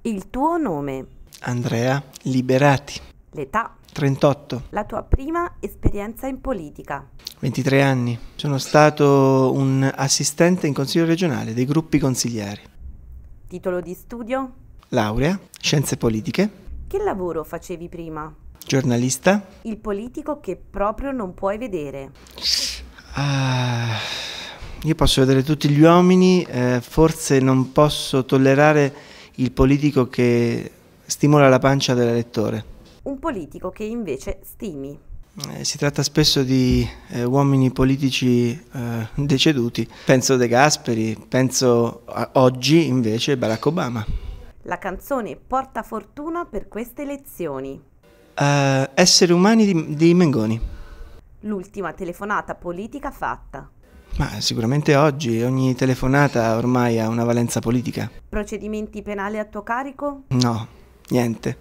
Il tuo nome? Andrea Liberati. L'età? 38. La tua prima esperienza in politica? 23 anni. Sono stato un assistente in consiglio regionale dei gruppi consiglieri. Titolo di studio? Laurea, scienze politiche. Che lavoro facevi prima? Giornalista. Il politico che proprio non puoi vedere. Ah io posso vedere tutti gli uomini, eh, forse non posso tollerare il politico che stimola la pancia dell'elettore. Un politico che invece stimi. Eh, si tratta spesso di eh, uomini politici eh, deceduti. Penso De Gasperi, penso a oggi invece Barack Obama. La canzone porta fortuna per queste elezioni. Eh, esseri umani di, di Mengoni. L'ultima telefonata politica fatta. Ma sicuramente oggi ogni telefonata ormai ha una valenza politica. Procedimenti penali a tuo carico? No, niente.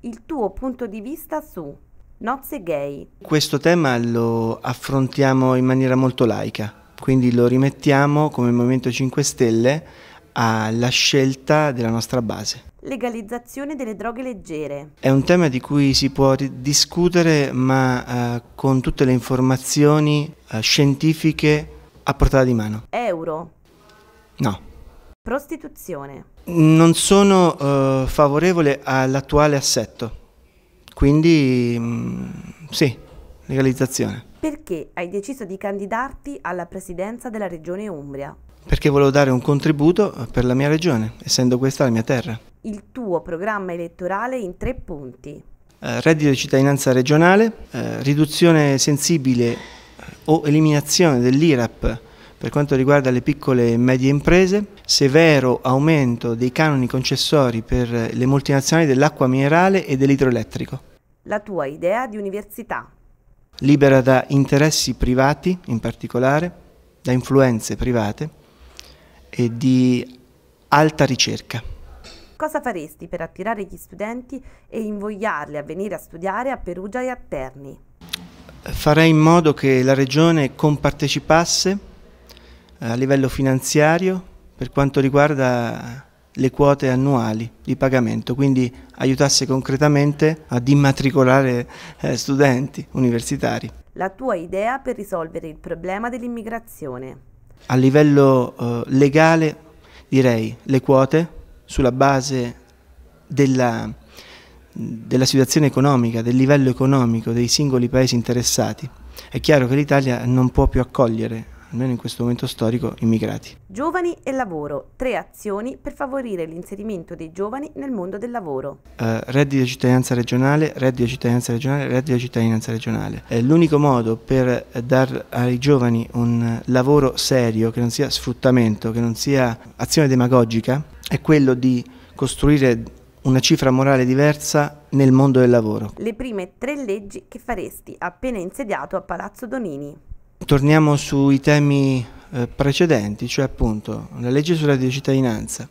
Il tuo punto di vista su nozze gay. Questo tema lo affrontiamo in maniera molto laica, quindi lo rimettiamo come Movimento 5 Stelle alla scelta della nostra base. Legalizzazione delle droghe leggere. È un tema di cui si può discutere ma eh, con tutte le informazioni eh, scientifiche a portata di mano. Euro. No. Prostituzione. Non sono uh, favorevole all'attuale assetto, quindi mh, mm, sì, legalizzazione. Perché hai deciso di candidarti alla presidenza della regione Umbria? Perché volevo dare un contributo eh, per la mia regione, essendo questa la mia terra. Il tuo programma elettorale in tre punti. Uh, reddito di cittadinanza regionale, uh, riduzione sensibile o eliminazione dell'IRAP per quanto riguarda le piccole e medie imprese, severo aumento dei canoni concessori per le multinazionali dell'acqua minerale e dell'idroelettrico. La tua idea di università? Libera da interessi privati, in particolare, da influenze private e di alta ricerca. Cosa faresti per attirare gli studenti e invogliarli a venire a studiare a Perugia e a Terni? farei in modo che la Regione compartecipasse eh, a livello finanziario per quanto riguarda le quote annuali di pagamento, quindi aiutasse concretamente ad immatricolare eh, studenti universitari. La tua idea per risolvere il problema dell'immigrazione? A livello eh, legale direi le quote sulla base della della situazione economica, del livello economico dei singoli paesi interessati, è chiaro che l'Italia non può più accogliere almeno in questo momento storico, immigrati. Giovani e lavoro, tre azioni per favorire l'inserimento dei giovani nel mondo del lavoro. Uh, reddito di cittadinanza regionale, reddito di cittadinanza regionale, reddito di cittadinanza regionale. È l'unico modo per dar ai giovani un lavoro serio, che non sia sfruttamento, che non sia azione demagogica, è quello di costruire una cifra morale diversa nel mondo del lavoro. Le prime tre leggi che faresti appena insediato a Palazzo Donini. Torniamo sui temi eh, precedenti, cioè appunto la legge sulla cittadinanza,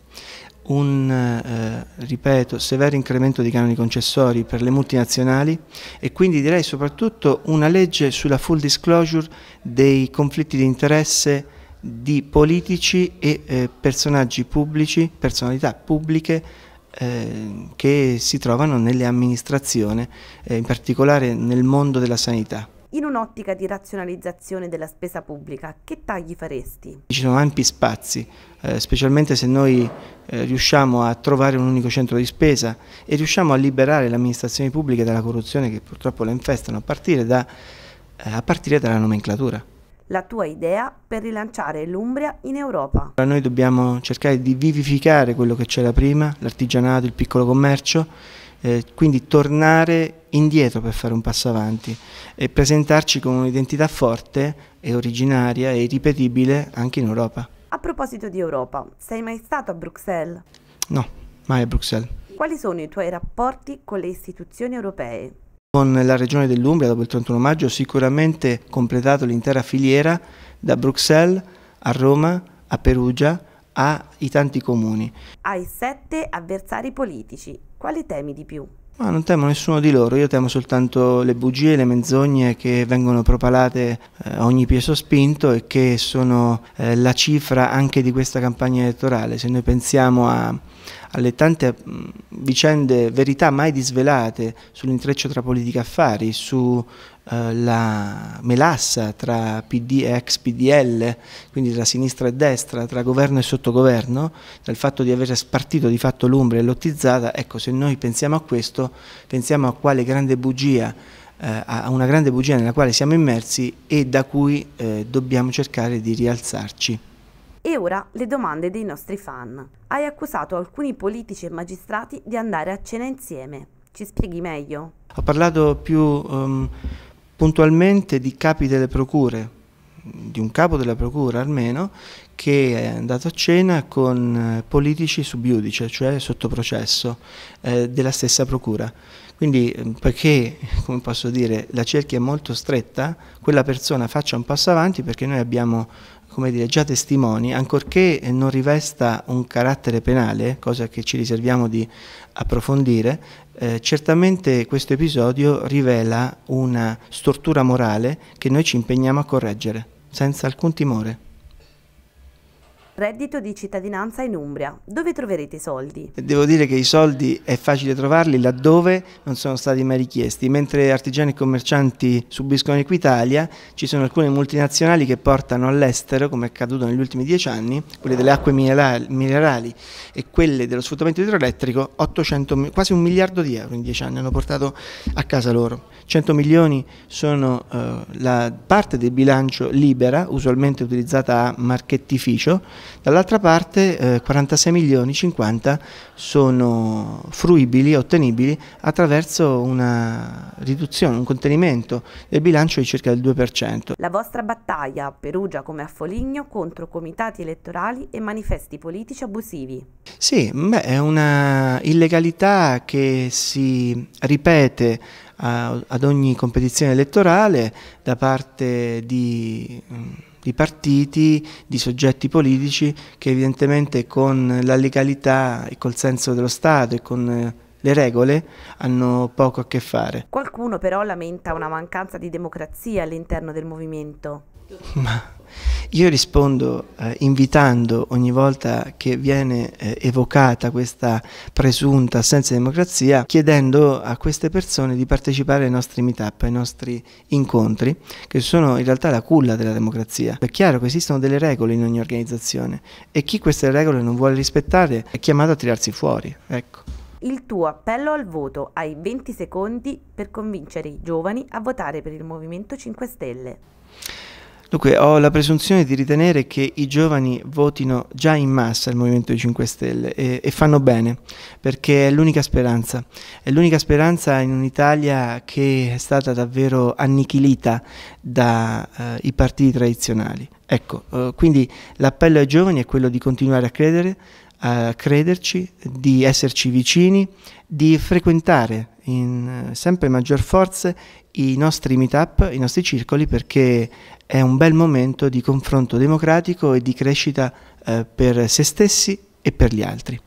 un, eh, ripeto, severo incremento dei canoni concessori per le multinazionali e quindi direi soprattutto una legge sulla full disclosure dei conflitti di interesse di politici e eh, personaggi pubblici, personalità pubbliche eh, che si trovano nelle amministrazioni, eh, in particolare nel mondo della sanità. In un'ottica di razionalizzazione della spesa pubblica, che tagli faresti? Ci sono ampi spazi, eh, specialmente se noi riusciamo a trovare un unico centro di spesa e riusciamo a liberare le amministrazioni pubbliche dalla corruzione che purtroppo le infestano, a partire, da, a partire dalla nomenclatura la tua idea per rilanciare l'Umbria in Europa. Noi dobbiamo cercare di vivificare quello che c'era prima, l'artigianato, il piccolo commercio, eh, quindi tornare indietro per fare un passo avanti e presentarci con un'identità forte e originaria e ripetibile anche in Europa. A proposito di Europa, sei mai stato a Bruxelles? No, mai a Bruxelles. Quali sono i tuoi rapporti con le istituzioni europee? Con la Regione dell'Umbria, dopo il 31 maggio, sicuramente completato l'intera filiera da Bruxelles a Roma, a Perugia, ai tanti comuni. Hai sette avversari politici, quali temi di più? Ma non temo nessuno di loro, io temo soltanto le bugie, le menzogne che vengono propalate eh, a ogni peso spinto e che sono eh, la cifra anche di questa campagna elettorale. Se noi pensiamo a alle tante mm, vicende, verità mai disvelate sull'intreccio tra politica e affari, sulla eh, melassa tra PD e ex PDL, quindi tra sinistra e destra, tra governo e sottogoverno, dal fatto di aver spartito di fatto l'Umbria e l'Ottizzata, ecco se noi pensiamo a questo, pensiamo a quale grande bugia eh, a una grande bugia nella quale siamo immersi e da cui eh, dobbiamo cercare di rialzarci. E ora le domande dei nostri fan. Hai accusato alcuni politici e magistrati di andare a cena insieme. Ci spieghi meglio? Ho parlato più um, puntualmente di capi delle procure, di un capo della procura almeno, che è andato a cena con eh, politici subiudice, cioè sotto processo, eh, della stessa procura. Quindi ehm, perché, come posso dire, la cerchia è molto stretta, quella persona faccia un passo avanti perché noi abbiamo come dire, già testimoni, ancorché non rivesta un carattere penale, cosa che ci riserviamo di approfondire, eh, certamente questo episodio rivela una stortura morale che noi ci impegniamo a correggere, senza alcun timore reddito di cittadinanza in Umbria. Dove troverete i soldi? Devo dire che i soldi è facile trovarli laddove non sono stati mai richiesti, mentre artigiani e commercianti subiscono Equitalia, ci sono alcune multinazionali che portano all'estero, come è accaduto negli ultimi dieci anni, quelle delle acque minerali e quelle dello sfruttamento idroelettrico, 800, quasi un miliardo di euro in dieci anni hanno portato a casa loro. 100 milioni sono eh, la parte del bilancio libera, usualmente utilizzata a marchettificio, Dall'altra parte eh, 46 milioni 50 sono fruibili, ottenibili attraverso una riduzione, un contenimento del bilancio di circa del 2%. La vostra battaglia a Perugia come a Foligno contro comitati elettorali e manifesti politici abusivi. Sì, beh, è una illegalità che si ripete a, eh, ad ogni competizione elettorale da parte di mm, di partiti, di soggetti politici che evidentemente con la legalità e col senso dello Stato e con eh, le regole hanno poco a che fare. Qualcuno però lamenta una mancanza di democrazia all'interno del movimento. Ma io rispondo eh, invitando ogni volta che viene eh, evocata questa presunta assenza di democrazia, chiedendo a queste persone di partecipare ai nostri meetup, ai nostri incontri, che sono in realtà la culla della democrazia. È chiaro che esistono delle regole in ogni organizzazione e chi queste regole non vuole rispettare è chiamato a tirarsi fuori. Ecco il tuo appello al voto hai 20 secondi per convincere i giovani a votare per il Movimento 5 Stelle. Dunque ho la presunzione di ritenere che i giovani votino già in massa il Movimento 5 Stelle e, e fanno bene, perché è l'unica speranza, è l'unica speranza in un'Italia che è stata davvero annichilita dai eh, partiti tradizionali. Ecco, eh, quindi l'appello ai giovani è quello di continuare a credere, a crederci, di esserci vicini, di frequentare in eh, sempre maggior forza i nostri meetup, i nostri circoli, perché è un bel momento di confronto democratico e di crescita eh, per se stessi e per gli altri.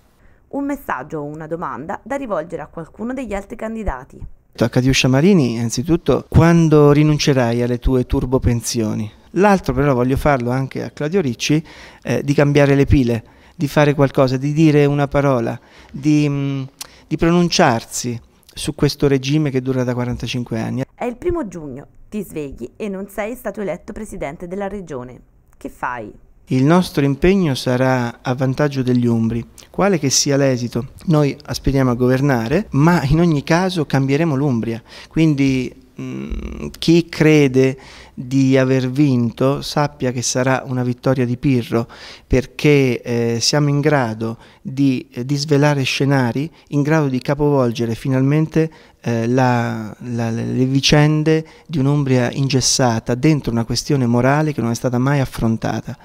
Un messaggio o una domanda da rivolgere a qualcuno degli altri candidati. A Catiuscia Marini, innanzitutto, quando rinuncerai alle tue turbopensioni? L'altro però voglio farlo anche a Claudio Ricci, eh, di cambiare le pile, di fare qualcosa, di dire una parola, di, mh, mm, di pronunciarsi, su questo regime che dura da 45 anni. È il primo giugno, ti svegli e non sei stato eletto presidente della regione. Che fai? Il nostro impegno sarà a vantaggio degli Umbri, quale che sia l'esito. Noi aspiriamo a governare, ma in ogni caso cambieremo l'Umbria, quindi Mm, chi crede di aver vinto sappia che sarà una vittoria di Pirro perché eh, siamo in grado di, eh, di, svelare scenari in grado di capovolgere finalmente eh, la, la, le vicende di un'ombria ingessata dentro una questione morale che non è stata mai affrontata.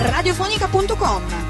Radiofonica.com